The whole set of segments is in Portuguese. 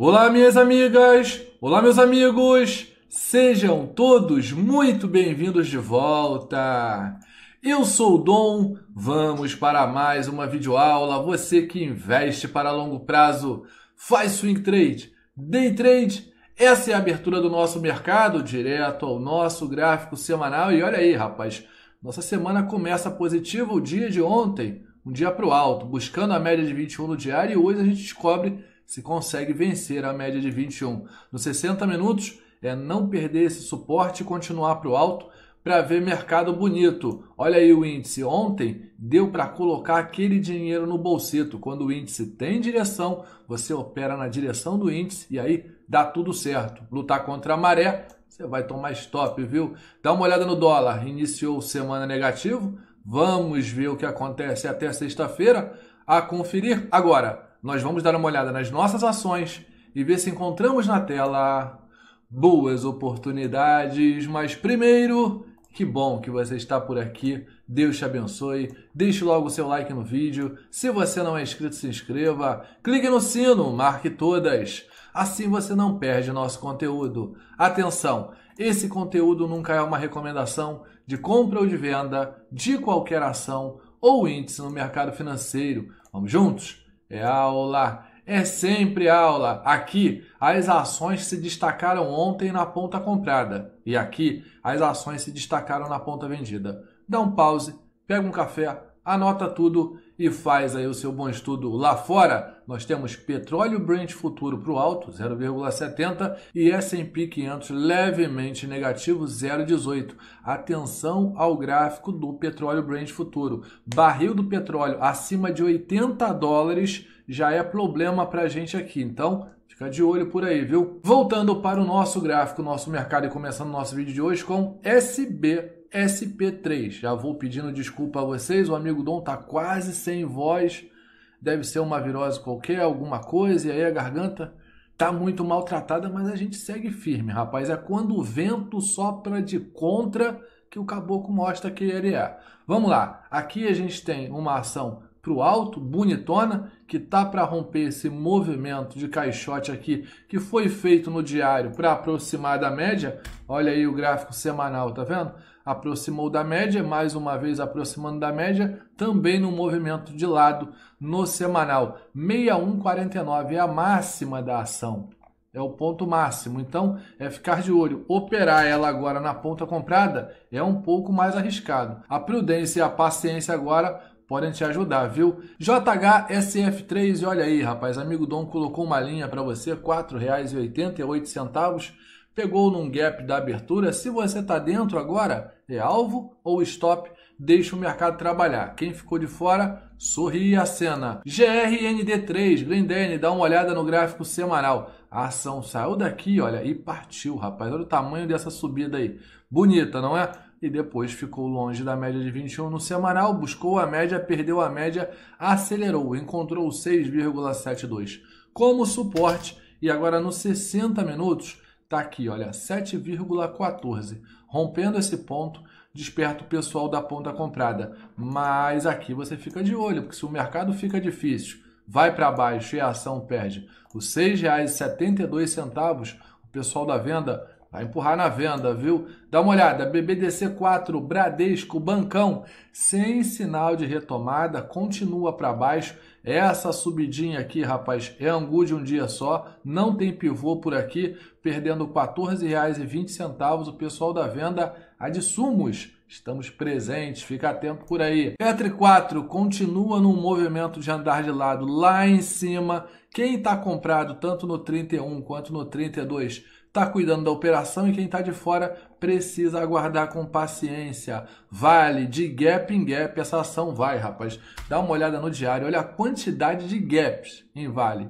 Olá, minhas amigas! Olá, meus amigos! Sejam todos muito bem-vindos de volta! Eu sou o Dom, vamos para mais uma videoaula. Você que investe para longo prazo, faz swing trade, day trade. Essa é a abertura do nosso mercado, direto ao nosso gráfico semanal. E olha aí, rapaz, nossa semana começa positiva o dia de ontem, um dia para o alto, buscando a média de 21 no diário. E hoje a gente descobre se consegue vencer a média de 21 nos 60 minutos, é não perder esse suporte e continuar para o alto para ver mercado bonito. Olha aí o índice. Ontem deu para colocar aquele dinheiro no bolsito. Quando o índice tem direção, você opera na direção do índice e aí dá tudo certo. Lutar contra a maré, você vai tomar stop, viu? Dá uma olhada no dólar. Iniciou semana negativo. Vamos ver o que acontece até sexta-feira a conferir. Agora, nós vamos dar uma olhada nas nossas ações e ver se encontramos na tela boas oportunidades. Mas primeiro, que bom que você está por aqui. Deus te abençoe. Deixe logo o seu like no vídeo. Se você não é inscrito, se inscreva. Clique no sino, marque todas. Assim você não perde nosso conteúdo. Atenção! Esse conteúdo nunca é uma recomendação de compra ou de venda de qualquer ação ou índice no mercado financeiro. Vamos juntos? É aula, é sempre aula. Aqui, as ações se destacaram ontem na ponta comprada e aqui, as ações se destacaram na ponta vendida. Dá um pause, pega um café, anota tudo e faz aí o seu bom estudo lá fora. Nós temos petróleo Brent futuro para o alto, 0,70 e S&P 500 levemente negativo, 0,18. Atenção ao gráfico do petróleo Brent futuro. Barril do petróleo acima de 80 dólares já é problema para a gente aqui. Então, Fica de olho por aí, viu? Voltando para o nosso gráfico, nosso mercado e começando nosso vídeo de hoje com SB SP3. Já vou pedindo desculpa a vocês, o amigo Dom tá quase sem voz. Deve ser uma virose qualquer, alguma coisa, e aí a garganta tá muito maltratada, mas a gente segue firme, rapaz. É quando o vento sopra de contra que o caboclo mostra que ele é. Vamos lá. Aqui a gente tem uma ação para o alto, bonitona, que tá para romper esse movimento de caixote aqui, que foi feito no diário para aproximar da média. Olha aí o gráfico semanal, tá vendo? aproximou da média, mais uma vez aproximando da média, também no movimento de lado no semanal. 61,49 é a máxima da ação. É o ponto máximo. Então, é ficar de olho. Operar ela agora na ponta comprada é um pouco mais arriscado. A prudência e a paciência agora podem te ajudar, viu? JHSF3, e olha aí, rapaz, amigo Dom colocou uma linha para você, R$ 4,88 Pegou num gap da abertura. Se você está dentro agora, é alvo ou stop? Deixa o mercado trabalhar. Quem ficou de fora, sorri a cena. GRND3, Glendene, dá uma olhada no gráfico semanal. A ação saiu daqui, olha, e partiu, rapaz. Olha o tamanho dessa subida aí. Bonita, não é? e depois ficou longe da média de 21 no semanal, buscou a média, perdeu a média, acelerou, encontrou 6,72 como suporte e agora nos 60 minutos Está aqui, olha, 7,14. Rompendo esse ponto, desperta o pessoal da ponta comprada. Mas aqui você fica de olho, porque se o mercado fica difícil, vai para baixo e a ação perde os R$ 6,72, o pessoal da venda Vai empurrar na venda, viu? Dá uma olhada, BBDC 4, Bradesco, Bancão, sem sinal de retomada, continua para baixo. Essa subidinha aqui, rapaz, é angu de um dia só, não tem pivô por aqui, perdendo R$14,20, o pessoal da venda a de sumos. Estamos presentes, fica atento por aí. Petri 4 continua num movimento de andar de lado lá em cima. Quem está comprado tanto no 31 quanto no 32 está cuidando da operação e quem está de fora precisa aguardar com paciência. Vale de gap em gap, essa ação vai, rapaz. Dá uma olhada no diário, olha a quantidade de gaps em vale.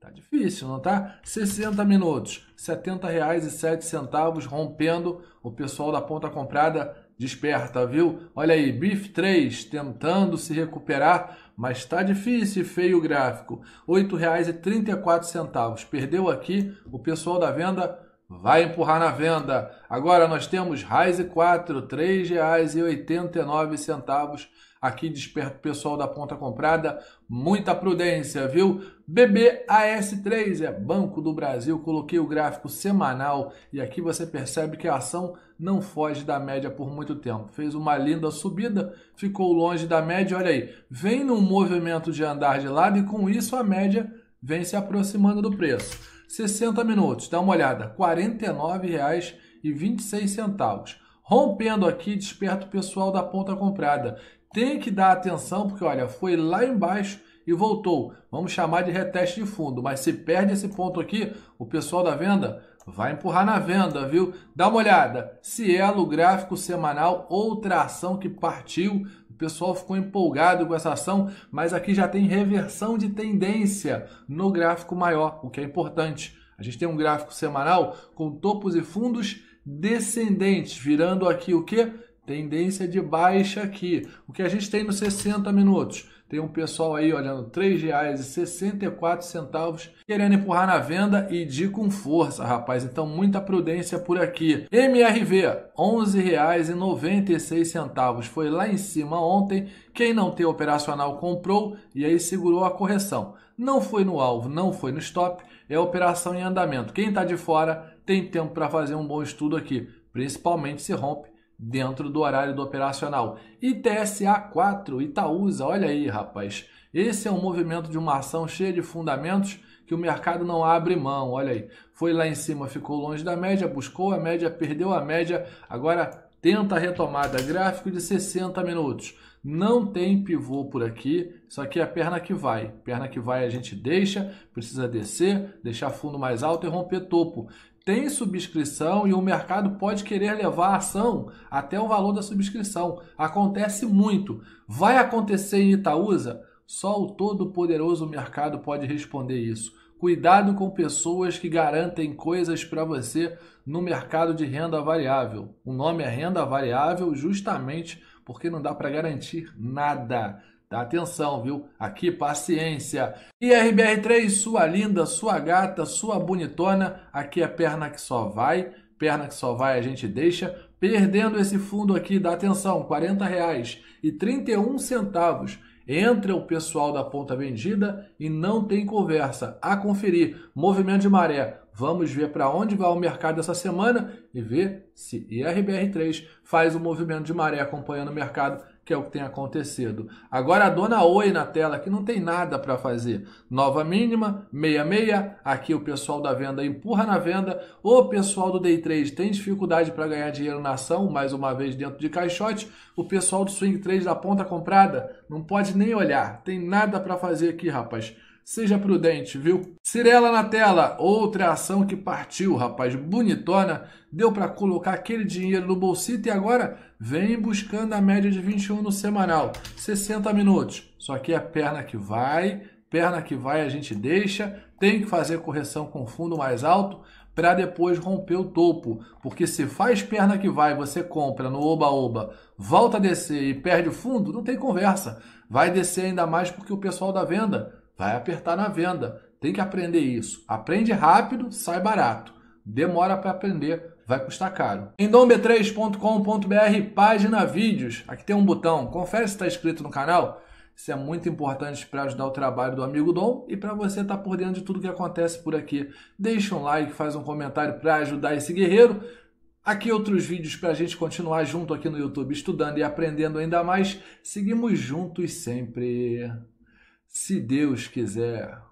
Tá difícil, não tá? 60 minutos, R$ 70,07 rompendo. O pessoal da ponta comprada desperta, viu? Olha aí, BIF 3 tentando se recuperar, mas tá difícil e feio o gráfico. R$ 8,34. Perdeu aqui, o pessoal da venda Vai empurrar na venda. Agora nós temos Rise 4, R$ 3,89 aqui desperto pessoal da ponta comprada, muita prudência, viu? BBAS3 é Banco do Brasil, coloquei o gráfico semanal e aqui você percebe que a ação não foge da média por muito tempo. Fez uma linda subida, ficou longe da média, olha aí, vem num movimento de andar de lado e com isso a média vem se aproximando do preço. 60 minutos, dá uma olhada, R$ 49,26. Rompendo aqui, desperta o pessoal da ponta comprada. Tem que dar atenção, porque olha, foi lá embaixo e voltou. Vamos chamar de reteste de fundo, mas se perde esse ponto aqui, o pessoal da venda vai empurrar na venda, viu? Dá uma olhada. Cielo, gráfico semanal, outra ação que partiu pessoal ficou empolgado com essa ação, mas aqui já tem reversão de tendência no gráfico maior, o que é importante. A gente tem um gráfico semanal com topos e fundos descendentes, virando aqui o que? Tendência de baixa aqui. O que a gente tem nos 60 minutos? Tem um pessoal aí olhando R$ 3,64 querendo empurrar na venda e de com força, rapaz. Então muita prudência por aqui. MRV, R$ 11,96. Foi lá em cima ontem. Quem não tem operacional comprou e aí segurou a correção. Não foi no alvo, não foi no stop. É operação em andamento. Quem está de fora tem tempo para fazer um bom estudo aqui, principalmente se rompe dentro do horário do operacional. E TSA 4, Itaúsa, olha aí, rapaz. Esse é um movimento de uma ação cheia de fundamentos que o mercado não abre mão, olha aí. Foi lá em cima, ficou longe da média, buscou a média, perdeu a média, agora tenta a retomada. Gráfico de 60 minutos. Não tem pivô por aqui, Só que é a perna que vai. Perna que vai a gente deixa, precisa descer, deixar fundo mais alto e romper topo tem subscrição e o mercado pode querer levar a ação até o valor da subscrição. Acontece muito. Vai acontecer em Itaúsa? Só o todo-poderoso mercado pode responder isso. Cuidado com pessoas que garantem coisas para você no mercado de renda variável. O nome é renda variável justamente porque não dá para garantir nada. Dá atenção, viu? Aqui, paciência. E RBR3, sua linda, sua gata, sua bonitona. Aqui é perna que só vai, perna que só vai a gente deixa. Perdendo esse fundo aqui, dá atenção, R$ 40,31. centavos. Entra o pessoal da ponta vendida e não tem conversa. A conferir. Movimento de maré Vamos ver para onde vai o mercado essa semana e ver se IRBR3 faz o um movimento de maré acompanhando o mercado, que é o que tem acontecido. Agora a dona Oi na tela, que não tem nada para fazer. Nova mínima, 66. Aqui o pessoal da venda empurra na venda. O pessoal do Day Trade tem dificuldade para ganhar dinheiro na ação, mais uma vez dentro de caixote. O pessoal do Swing Trade da ponta comprada não pode nem olhar. Tem nada para fazer aqui, rapaz. Seja prudente, viu? Cirela na tela, outra ação que partiu, rapaz, bonitona. Deu para colocar aquele dinheiro no bolsito e agora vem buscando a média de 21 no semanal. 60 minutos. Só que é perna que vai, perna que vai a gente deixa. Tem que fazer correção com fundo mais alto para depois romper o topo. Porque se faz perna que vai, você compra no oba-oba, volta a descer e perde o fundo, não tem conversa. Vai descer ainda mais porque o pessoal da venda Vai apertar na venda. Tem que aprender isso. Aprende rápido, sai barato. Demora para aprender, vai custar caro. Em domb3.com.br, página vídeos. Aqui tem um botão. Confere se está inscrito no canal. Isso é muito importante para ajudar o trabalho do amigo Dom e para você estar tá por dentro de tudo que acontece por aqui. Deixa um like, faz um comentário para ajudar esse guerreiro. Aqui outros vídeos para a gente continuar junto aqui no YouTube, estudando e aprendendo ainda mais. Seguimos juntos sempre. Se Deus quiser.